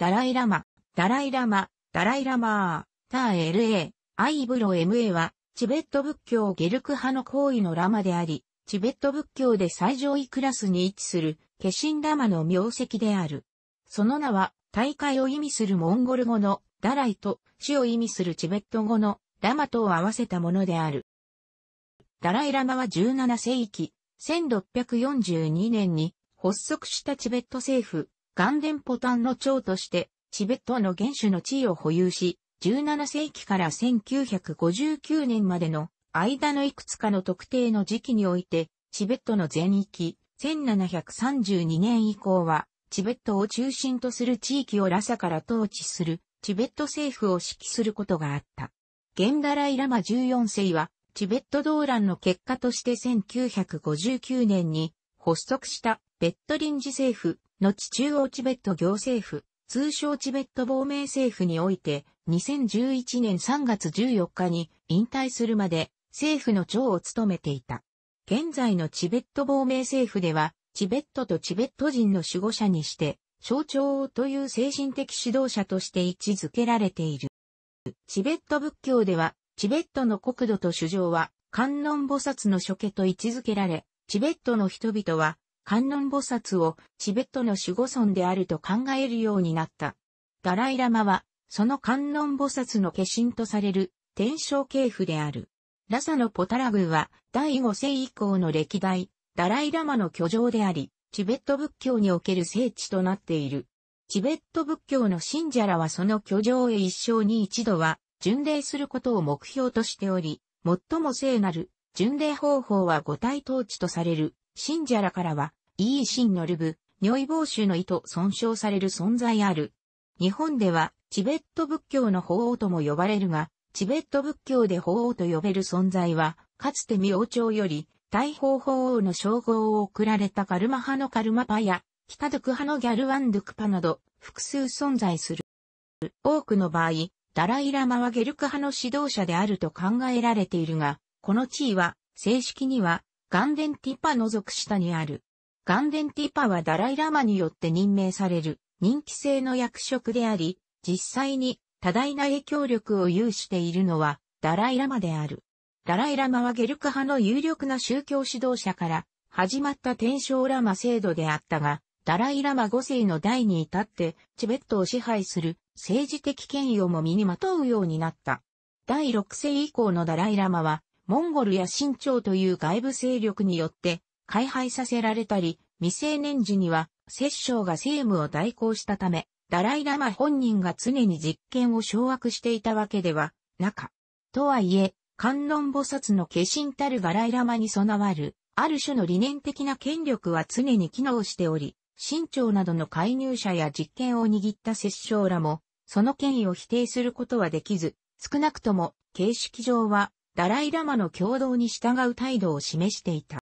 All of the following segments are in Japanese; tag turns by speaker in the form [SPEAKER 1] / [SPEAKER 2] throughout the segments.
[SPEAKER 1] ダライラマ、ダライラマ、ダライラマー、ター LA、アイブロ MA は、チベット仏教ゲルク派の行為のラマであり、チベット仏教で最上位クラスに位置する、化身ラマの名跡である。その名は、大会を意味するモンゴル語のダライと死を意味するチベット語のラマとを合わせたものである。ダライラマは17世紀、1642年に発足したチベット政府、元伝ポタンの長として、チベットの原種の地位を保有し、17世紀から1959年までの間のいくつかの特定の時期において、チベットの全域、1732年以降は、チベットを中心とする地域をラサから統治する、チベット政府を指揮することがあった。現ダライラマ14世は、チベット動乱の結果として1959年に発足したベット臨時政府、後中央チベット行政府、通称チベット亡命政府において、2011年3月14日に引退するまで政府の長を務めていた。現在のチベット亡命政府では、チベットとチベット人の守護者にして、象徴という精神的指導者として位置づけられている。チベット仏教では、チベットの国土と主上は、観音菩薩の諸家と位置づけられ、チベットの人々は、観音菩薩をチベットの守護村であると考えるようになった。ダライラマは、その観音菩薩の化身とされる天正系譜である。ラサのポタラグは第5世以降の歴代、ダライラマの居城であり、チベット仏教における聖地となっている。チベット仏教の信者らはその居城へ一生に一度は巡礼することを目標としており、最も聖なる巡礼方法は五体統治とされる信者らからは E 心のルブ、尿意防臭の意図損傷される存在ある。日本では、チベット仏教の法王とも呼ばれるが、チベット仏教で法王と呼べる存在は、かつて明朝より、大法法王の称号を贈られたカルマ派のカルマパや、北ドク派のギャルワンドクパなど、複数存在する。多くの場合、ダライラマはゲルク派の指導者であると考えられているが、この地位は、正式には、ガンデンティパの属下にある。ガンデンティパはダライラマによって任命される人気性の役職であり、実際に多大な影響力を有しているのはダライラマである。ダライラマはゲルク派の有力な宗教指導者から始まった天正ラマ制度であったが、ダライラマ5世の代に至ってチベットを支配する政治的権威をも身にまとうようになった。第6世以降のダライラマは、モンゴルや新朝という外部勢力によって開廃させられたり、未成年時には、摂政が政務を代行したため、ダライラマ本人が常に実権を掌握していたわけでは、なか。とはいえ、観音菩薩の化身たるダライラマに備わる、ある種の理念的な権力は常に機能しており、新潮などの介入者や実権を握った摂政らも、その権威を否定することはできず、少なくとも、形式上は、ダライラマの共同に従う態度を示していた。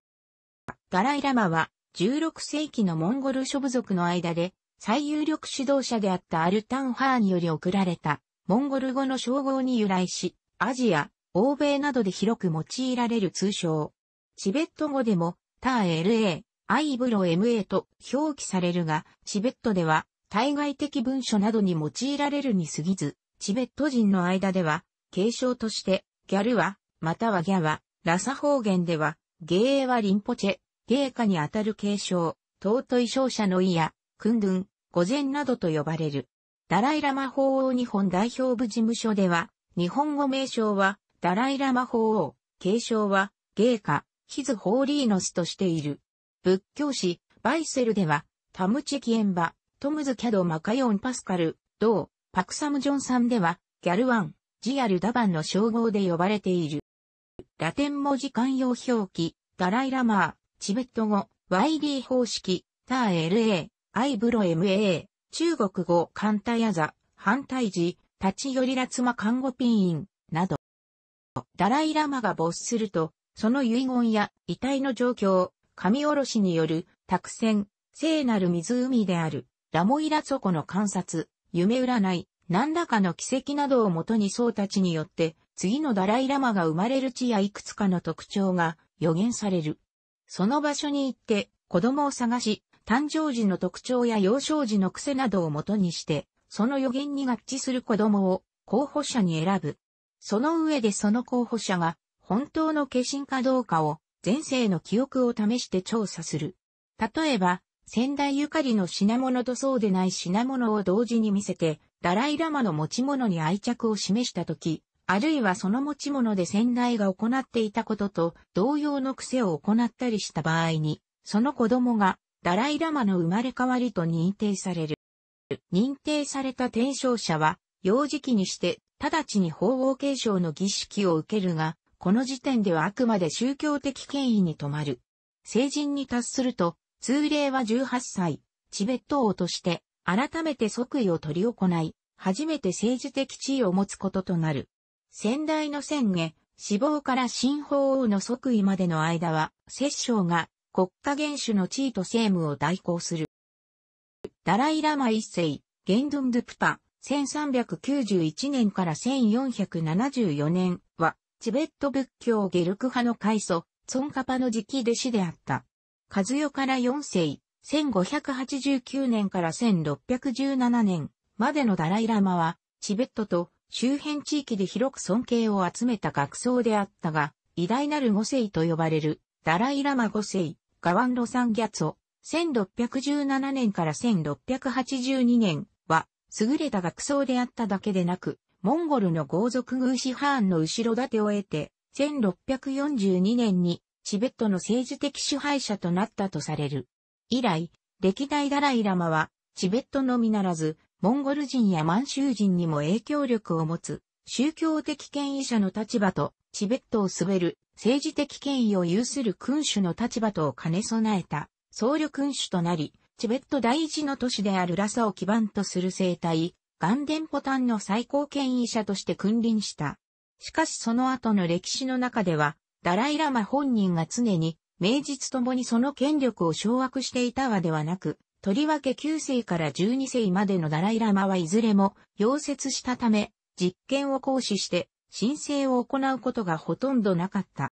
[SPEAKER 1] ダライラマは16世紀のモンゴル諸部族の間で最有力指導者であったアルタンハーにより贈られたモンゴル語の称号に由来し、アジア、欧米などで広く用いられる通称。チベット語でもター LA、アイブロ MA と表記されるが、チベットでは対外的文書などに用いられるに過ぎず、チベット人の間では、継承として、ギャルは、またはギャは、ラサ方言では、ゲーはリンポチェ、芸家にあたる継承、尊い勝者の意や、訓文、御前などと呼ばれる。ダライラマ法王日本代表部事務所では、日本語名称は、ダライラマ法王、継承は、芸家、ヒズ・ホーリーノスとしている。仏教史、バイセルでは、タムチェキエンバ、トムズ・キャド・マカヨン・パスカル、ドー、パクサム・ジョンさんでは、ギャルワン、ジアル・ダバンの称号で呼ばれている。ラテン文字慣用表記、ダライラマー、チベット語、YD 方式、ター LA、アイブロ MA、中国語、カンタヤザ、反対時、立ち寄りラツマ看護ピーン、など。ダライラマが没すると、その遺言や遺体の状況、神おろしによる、託船、聖なる湖である、ラモイラツコの観察、夢占い、何らかの奇跡などをもとに僧たちによって、次のダライラマが生まれる地やいくつかの特徴が予言される。その場所に行って子供を探し、誕生時の特徴や幼少時の癖などを元にして、その予言に合致する子供を候補者に選ぶ。その上でその候補者が本当の化身かどうかを前世の記憶を試して調査する。例えば、仙台ゆかりの品物とそうでない品物を同時に見せて、ダライラマの持ち物に愛着を示したとき、あるいはその持ち物で先代が行っていたことと同様の癖を行ったりした場合に、その子供がダライラマの生まれ変わりと認定される。認定された転生者は、幼児期にして直ちに法王継承の儀式を受けるが、この時点ではあくまで宗教的権威に止まる。成人に達すると、通例は18歳、チベット王として、改めて即位を取り行い、初めて政治的地位を持つこととなる。先代の宣下、死亡から新法王の即位までの間は、摂政が国家元首の地位と政務を代行する。ダライラマ一世、ゲンドゥンドゥプパ、1391年から1474年は、チベット仏教ゲルク派の開祖、ツンカパの直弟子であった。カズヨから四世、1589年から1617年までのダライラマは、チベットと周辺地域で広く尊敬を集めた学僧であったが、偉大なる五世と呼ばれる、ダライラマ五世、ガワンロサンギャツオ、1617年から1682年は、優れた学僧であっただけでなく、モンゴルの豪族軍師ハーンの後ろ盾を得て、1642年にチベットの政治的支配者となったとされる。以来、歴代ダライラマは、チベットのみならず、モンゴル人や満州人にも影響力を持つ、宗教的権威者の立場と、チベットを滑る、政治的権威を有する君主の立場とを兼ね備えた、僧侶君主となり、チベット第一の都市であるラサを基盤とする政体、ガンデンポタンの最高権威者として君臨した。しかしその後の歴史の中では、ダライラマ本人が常に、名実ともにその権力を掌握していたわではなく、とりわけ9世から12世までのダライラマはいずれも溶接したため、実験を行使して申請を行うことがほとんどなかった。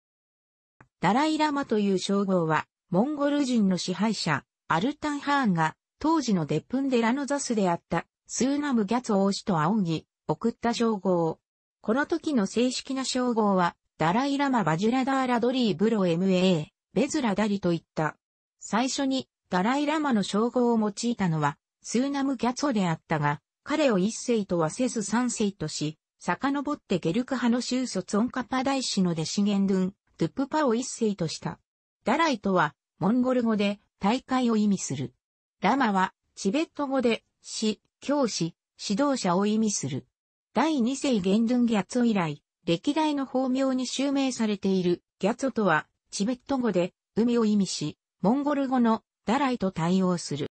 [SPEAKER 1] ダライラマという称号は、モンゴル人の支配者、アルタンハーンが、当時のデプンデラノザスであった、スーナムギャツ王子と仰ぎ、送った称号。この時の正式な称号は、ダライラマ・バジュラダーラドリー・ブロ MA、ベズラダリといった。最初にダライラマの称号を用いたのは、スーナム・ギャツォであったが、彼を一世とはせず三世とし、遡ってゲルク派の州卒オンカパ大師の弟子元軍、ドゥップパを一世とした。ダライとは、モンゴル語で、大会を意味する。ラマは、チベット語で、死、教師、指導者を意味する。第二世元軍ギャツォ以来、歴代の法名に襲名されているギャツォとは、チベット語で、海を意味し、モンゴル語のダライと対応する。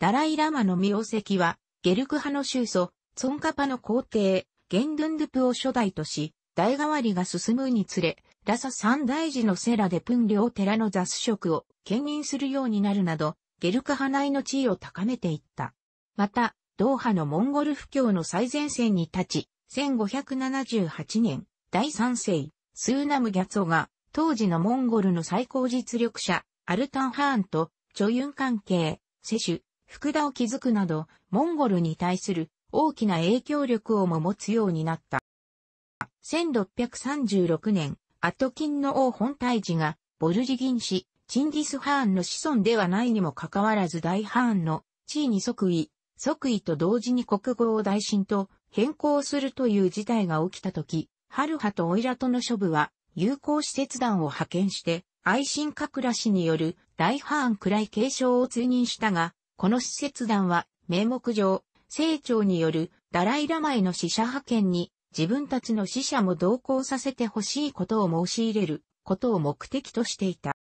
[SPEAKER 1] ダライラマの名跡は、ゲルク派の宗祖、ツンカパの皇帝、ゲンドゥンドゥプを初代とし、代替わりが進むにつれ、ラサ三大寺のセラでプン両寺の雑職を兼任するようになるなど、ゲルク派内の地位を高めていった。また、ドーハのモンゴル布教の最前線に立ち、1578年、第三世、スーナム・ギャツオが、当時のモンゴルの最高実力者、アルタン・ハーンと女優関係、世主、福田を築くなど、モンゴルに対する大きな影響力をも持つようになった。1636年、アトキンの王本大寺が、ボルジギン氏、チンギス・ハーンの子孫ではないにもかかわらず大ハーンの地位に即位、即位と同時に国語を大臣と変更するという事態が起きた時、ハルハとオイラとの諸部は友好施設団を派遣して愛心覚ら氏による大ハーン暗い継承を追認したが、この施設団は名目上、清朝によるダライラマへの死者派遣に自分たちの死者も同行させてほしいことを申し入れることを目的としていた。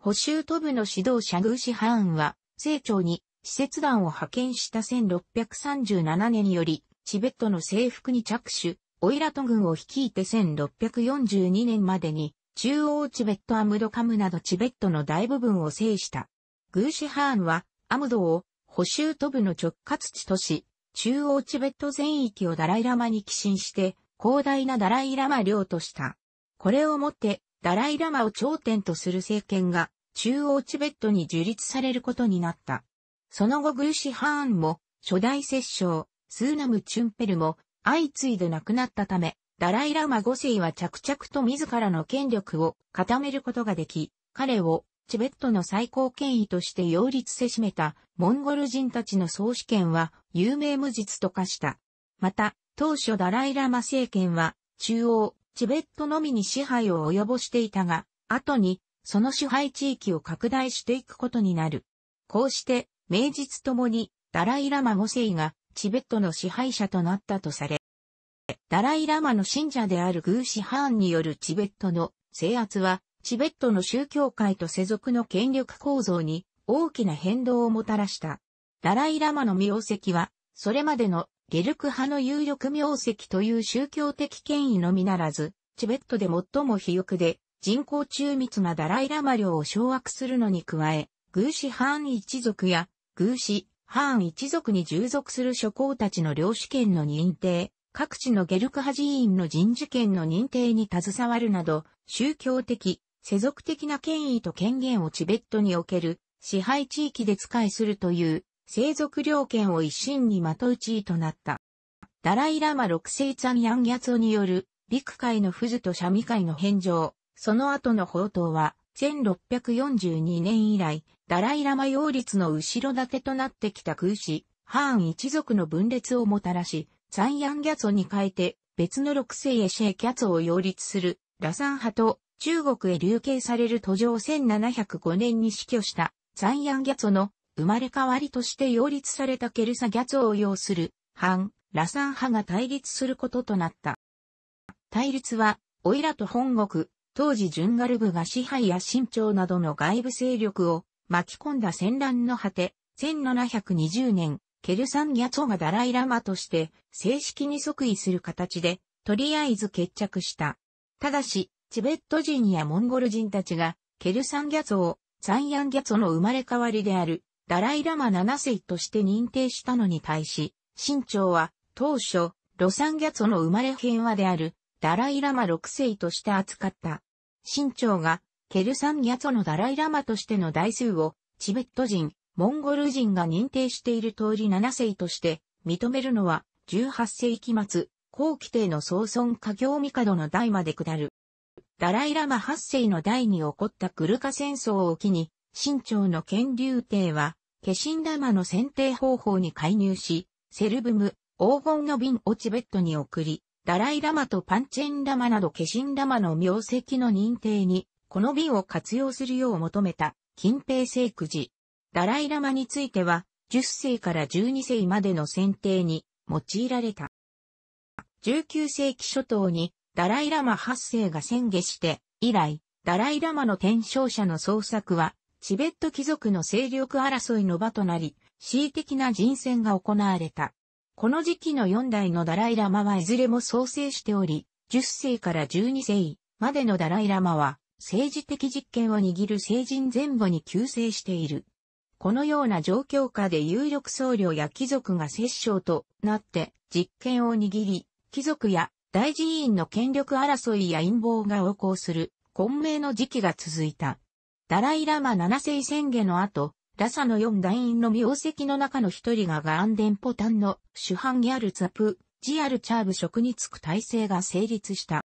[SPEAKER 1] 補修都部の指導者ーシハーンは、清朝に施設団を派遣した1637年により、チベットの征服に着手、オイラト軍を率いて1642年までに中央チベットアムドカムなどチベットの大部分を制した。グーシハーンは、アムドを、補修都部の直轄地とし、中央チベット全域をダライラマに寄進して、広大なダライラマ領とした。これをもって、ダライラマを頂点とする政権が、中央チベットに樹立されることになった。その後グーシハーンも、初代摂政、スーナム・チュンペルも、相次いで亡くなったため、ダライラマ5世は着々と自らの権力を固めることができ、彼をチベットの最高権威として擁立せしめたモンゴル人たちの総主権は有名無実と化した。また、当初ダライラマ政権は中央、チベットのみに支配を及ぼしていたが、後にその支配地域を拡大していくことになる。こうして、名実ともにダライラマ5世がチベットの支配者となったとされ、ダライラマの信者であるグーシハーンによるチベットの制圧は、チベットの宗教界と世俗の権力構造に大きな変動をもたらした。ダライラマの名跡は、それまでのゲルク派の有力名跡という宗教的権威のみならず、チベットで最も肥沃で人口中密なダライラマ領を掌握するのに加え、グーシハーン一族やグーシハーン一族に従属する諸侯たちの領主権の認定、各地のゲルク派寺院の人事権の認定に携わるなど、宗教的、世俗的な権威と権限をチベットにおける支配地域で使いするという生族領権を一身にまとう地位となった。ダライラマ六世ツァンヤンギャツオによる、陸海のフズとシャミ海の返上、その後の宝刀は、1642年以来、ダライラマ擁立の後ろ盾となってきた空子、ハーン一族の分裂をもたらし、サンヤンギャツォに変えて、別の六世へシェキャツォを擁立する、ラサン派と、中国へ流刑される途上1705年に死去した、サンヤンギャツォの生まれ変わりとして擁立されたケルサギャツォを擁する、反、ラサン派が対立することとなった。対立は、オイラと本国、当時ジュンガル部が支配や新朝などの外部勢力を巻き込んだ戦乱の果て、1720年、ケルサン・ギャツォがダライラマとして正式に即位する形で、とりあえず決着した。ただし、チベット人やモンゴル人たちが、ケルサン・ギャツォを、サンヤン・ギャツォの生まれ変わりである、ダライラマ7世として認定したのに対し、新朝は、当初、ロサン・ギャツォの生まれ変和である、ダライラマ6世として扱った。新朝が、ケルサン・ギャツォのダライラマとしての台数を、チベット人、モンゴル人が認定している通り7世として認めるのは18世紀末、後期帝の総尊家業帝の代まで下る。ダライラマ8世の代に起こったグルカ戦争を機に、清朝の権竜帝は、化身玉の選定方法に介入し、セルブム、黄金の瓶をチベットに送り、ダライラマとパンチェンラマなど化身玉の名跡の認定に、この瓶を活用するよう求めた、近平聖九寺。ダライラマについては、10世から12世までの選定に用いられた。19世紀初頭にダライラマ8世が宣下して、以来、ダライラマの転生者の創作は、チベット貴族の勢力争いの場となり、恣意的な人選が行われた。この時期の4代のダライラマはいずれも創生しており、10世から12世までのダライラマは、政治的実権を握る聖人前後に急成している。このような状況下で有力僧侶や貴族が摂政となって実権を握り、貴族や大寺院の権力争いや陰謀が横行する混迷の時期が続いた。ダライラマ七世宣言の後、ラサの四団院の名跡の中の一人がガアンデンポタンの主犯ギャルザプ、ジアルチャーブ職に就く体制が成立した。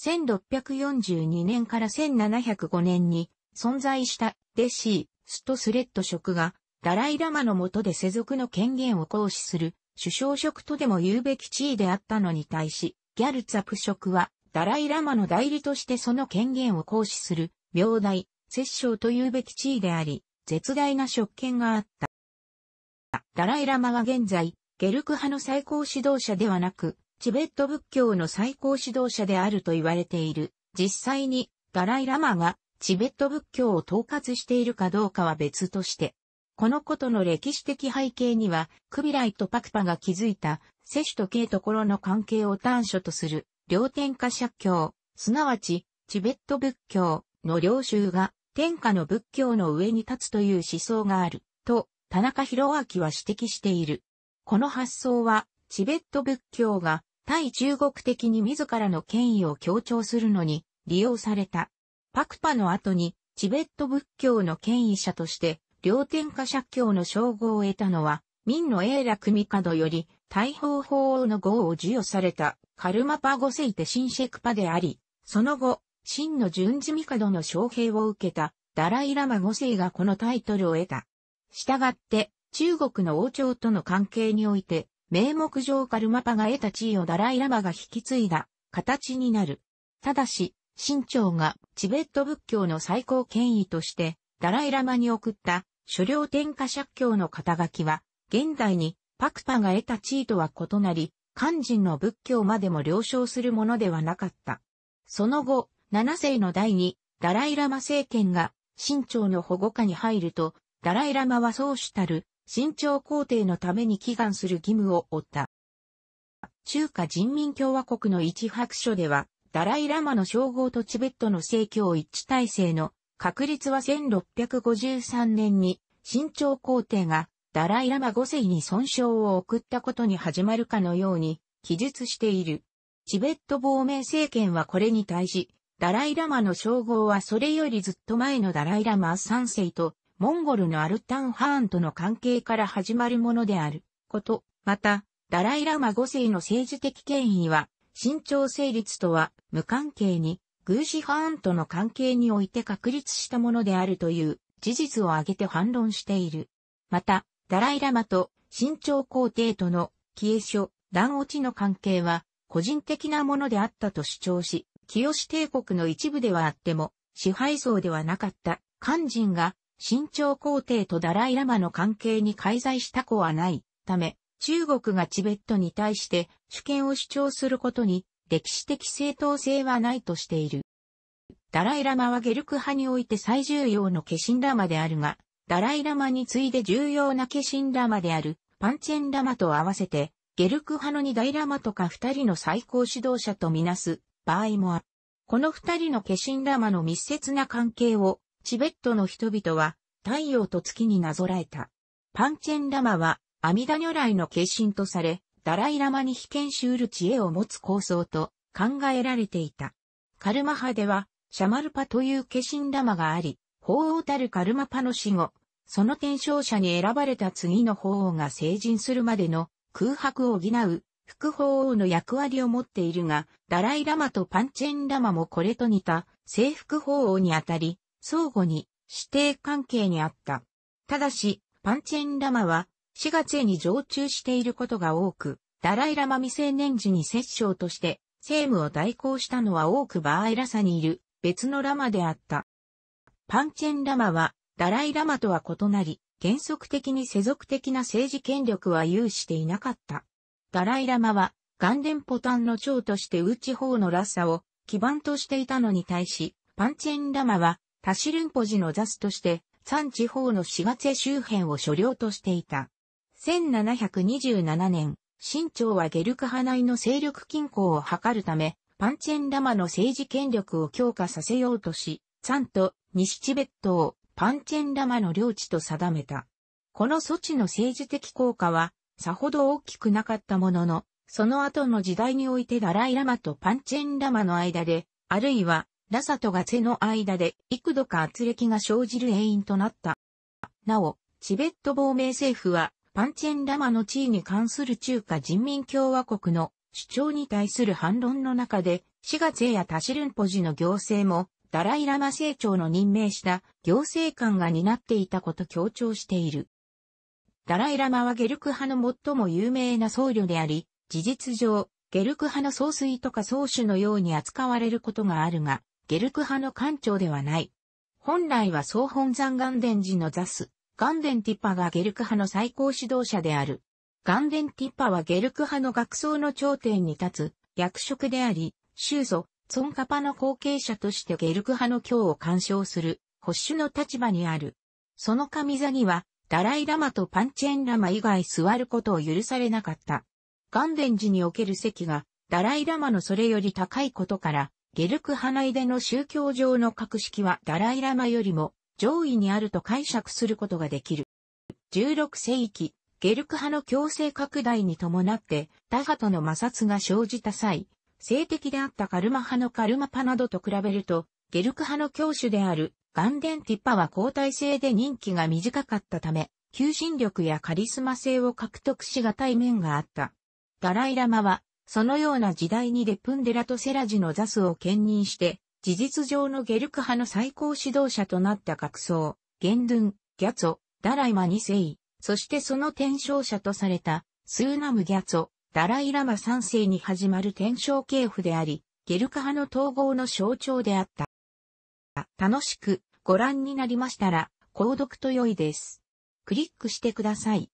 [SPEAKER 1] 1642年から1705年に存在した弟子ストスレッド職が、ダライラマの下で世俗の権限を行使する、首相職とでも言うべき地位であったのに対し、ギャルツァプ職は、ダライラマの代理としてその権限を行使する、名代、摂政というべき地位であり、絶大な職権があった。ダライラマは現在、ゲルク派の最高指導者ではなく、チベット仏教の最高指導者であると言われている。実際に、ダライラマがチベット仏教を統括しているかどうかは別として、このことの歴史的背景には、クビライとパクパが築いた、シュとイところの関係を端緒とする、両天下社教、すなわち、チベット仏教の領収が、天下の仏教の上に立つという思想がある、と、田中広明は指摘している。この発想は、チベット仏教が、対中国的に自らの権威を強調するのに、利用されたパクパの後に、チベット仏教の権威者として、両天下社教の称号を得たのは、明の英楽帝より、大法法王の号を授与された、カルマパ五世手新シェクパであり、その後、真の順次帝の将兵を受けた、ダライラマ五世がこのタイトルを得た。したがって、中国の王朝との関係において、名目上カルマパが得た地位をダライラマが引き継いだ、形になる。ただし、新朝がチベット仏教の最高権威として、ダライラマに送った諸領天下借教の肩書きは、現代にパクパが得た地位とは異なり、肝心の仏教までも了承するものではなかった。その後、7世の第二、ダライラマ政権が新朝の保護下に入ると、ダライラマは創主たる新朝皇帝のために祈願する義務を負った。中華人民共和国の一白書では、ダライラマの称号とチベットの政教一致体制の確立は1653年に新朝皇帝がダライラマ5世に損傷を送ったことに始まるかのように記述している。チベット亡命政権はこれに対し、ダライラマの称号はそれよりずっと前のダライラマ3世とモンゴルのアルタンハーンとの関係から始まるものであること。また、ダライラマ5世の政治的権威は身長成立とは無関係に、偶子派案との関係において確立したものであるという事実を挙げて反論している。また、ダライラマと新朝皇帝との消え書、断落ちの関係は個人的なものであったと主張し、清帝国の一部ではあっても支配層ではなかった肝心が新朝皇帝とダライラマの関係に介在した子はないため、中国がチベットに対して主権を主張することに歴史的正当性はないとしている。ダライラマはゲルク派において最重要の化身ラマであるが、ダライラマに次いで重要な化身ラマであるパンチェンラマと合わせて、ゲルク派の二大ラマとか二人の最高指導者とみなす場合もある。この二人の化身ラマの密接な関係をチベットの人々は太陽と月になぞらえた。パンチェンラマは阿弥陀如来の化身とされ、ダライラマに被験しうる知恵を持つ構想と考えられていた。カルマ派では、シャマルパという化身ラマがあり、法王たるカルマパの死後、その転生者に選ばれた次の法王が成人するまでの空白を補う副法王の役割を持っているが、ダライラマとパンチェンラマもこれと似た征服法王にあたり、相互に指定関係にあった。ただし、パンチェンラマは4月に常駐していることが多く、ダライラマ未成年時に摂政として政務を代行したのは多くバーエラサにいる別のラマであった。パンチェンラマはダライラマとは異なり、原則的に世俗的な政治権力は有していなかった。ダライラマは、元年ポタンの長としてウーチ法のラサを基盤としていたのに対し、パンチェンラマは、タシルンポジのザスとして、三地方の四月周辺を所領としていた。1727年、清朝はゲルク派内の勢力均衡を図るため、パンチェンラマの政治権力を強化させようとし、サンと西チベットをパンチェンラマの領地と定めた。この措置の政治的効果は、さほど大きくなかったものの、その後の時代においてダライラマとパンチェンラマの間で、あるいは、ラサとガセの間で幾度か圧力が生じる原因となった。なお、チベット亡命政府は、パンチェンラマの地位に関する中華人民共和国の主張に対する反論の中で、シガツェやタシルンポジの行政も、ダライラマ政長の任命した行政官が担っていたこと強調している。ダライラマはゲルク派の最も有名な僧侶であり、事実上、ゲルク派の総帥とか総主のように扱われることがあるが、ゲルク派の官庁ではない。本来は総本山岩伝寺の座す、ガンデン・ティッパがゲルク派の最高指導者である。ガンデン・ティッパはゲルク派の学僧の頂点に立つ役職であり、宗祖、ツォンカパの後継者としてゲルク派の教を干渉する保守の立場にある。その神座には、ダライ・ラマとパンチェン・ラマ以外座ることを許されなかった。ガンデン寺における席が、ダライ・ラマのそれより高いことから、ゲルク派内での宗教上の格式はダライ・ラマよりも上位にあると解釈することができる。16世紀、ゲルク派の強制拡大に伴って他派との摩擦が生じた際、性的であったカルマ派のカルマパなどと比べると、ゲルク派の教主であるガンデンティッパは交代制で任期が短かったため、求心力やカリスマ性を獲得しがたい面があった。ダライラマは、そのような時代にデプンデラとセラジのザスを兼任して、事実上のゲルク派の最高指導者となった学僧、元ルン、ギャツォ、ダライマ2世、そしてその転生者とされた、スーナムギャツォ、ダライラマ3世に始まる転生系譜であり、ゲルク派の統合の象徴であった。楽しくご覧になりましたら、購読と良いです。クリックしてください。